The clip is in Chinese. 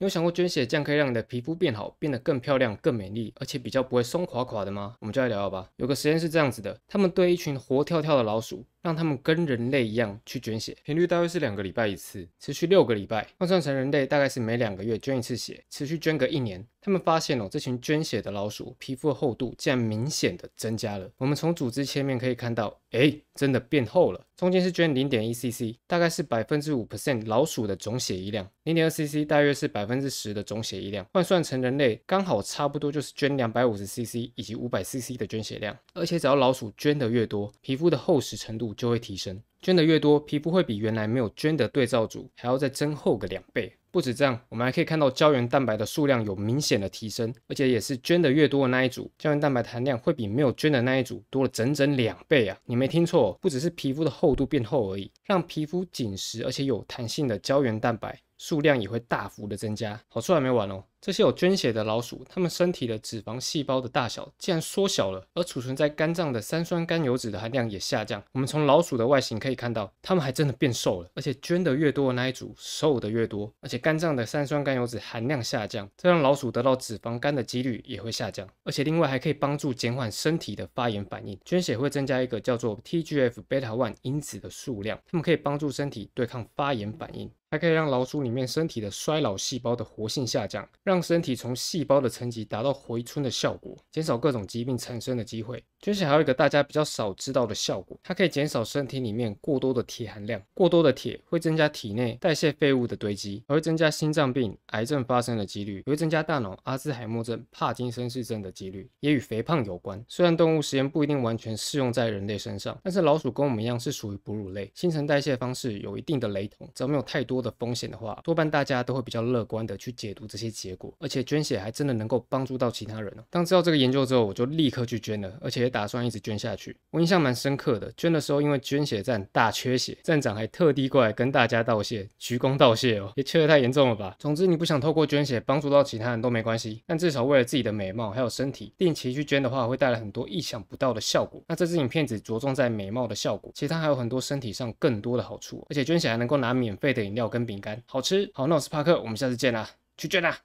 有想过捐血这样可以让你的皮肤变好，变得更漂亮、更美丽，而且比较不会松垮垮的吗？我们就来聊聊吧。有个实验是这样子的：他们对一群活跳跳的老鼠。让他们跟人类一样去捐血，频率大约是两个礼拜一次，持续六个礼拜。换算成人类，大概是每两个月捐一次血，持续捐个一年。他们发现哦，这群捐血的老鼠皮肤的厚度竟然明显的增加了。我们从组织切面可以看到，哎，真的变厚了。中间是捐零点一 c c，大概是百分之五 percent 老鼠的总血量；零点二 c c 大约是百分之十的总血量。换算成人类，刚好差不多就是捐两百五十 c c 以及五百 c c 的捐血量。而且，只要老鼠捐的越多，皮肤的厚实程度。就会提升，捐的越多，皮肤会比原来没有捐的对照组还要再增厚个两倍。不止这样，我们还可以看到胶原蛋白的数量有明显的提升，而且也是捐的越多的那一组，胶原蛋白含量会比没有捐的那一组多了整整两倍啊！你没听错，不只是皮肤的厚度变厚而已，让皮肤紧实而且有弹性的胶原蛋白数量也会大幅的增加。好处还没完哦。这些有捐血的老鼠，它们身体的脂肪细胞的大小竟然缩小了，而储存在肝脏的三酸甘油脂的含量也下降。我们从老鼠的外形可以看到，它们还真的变瘦了。而且捐的越多的那一组，瘦的越多，而且肝脏的三酸甘油脂含量下降，这让老鼠得到脂肪肝的几率也会下降。而且另外还可以帮助减缓身体的发炎反应。捐血会增加一个叫做 TGF-beta1 因子的数量，它们可以帮助身体对抗发炎反应。还可以让老鼠里面身体的衰老细胞的活性下降，让身体从细胞的层级达到回春的效果，减少各种疾病产生的机会。就是还有一个大家比较少知道的效果，它可以减少身体里面过多的铁含量。过多的铁会增加体内代谢废物的堆积，而会增加心脏病、癌症发生的几率，也会增加大脑阿兹海默症、帕金森氏症的几率，也与肥胖有关。虽然动物实验不一定完全适用在人类身上，但是老鼠跟我们一样是属于哺乳类，新陈代谢方式有一定的雷同，只要没有太多。的风险的话，多半大家都会比较乐观的去解读这些结果，而且捐血还真的能够帮助到其他人哦。当知道这个研究之后，我就立刻去捐了，而且也打算一直捐下去。我印象蛮深刻的，捐的时候因为捐血站大缺血，站长还特地过来跟大家道谢，鞠躬道谢哦，也缺得太严重了吧。总之，你不想透过捐血帮助到其他人都没关系，但至少为了自己的美貌还有身体，定期去捐的话，会带来很多意想不到的效果。那这支影片只着重在美貌的效果，其他还有很多身体上更多的好处，而且捐血还能够拿免费的饮料。跟饼干好吃，好，那我是帕克，我们下次见啦，去卷啦。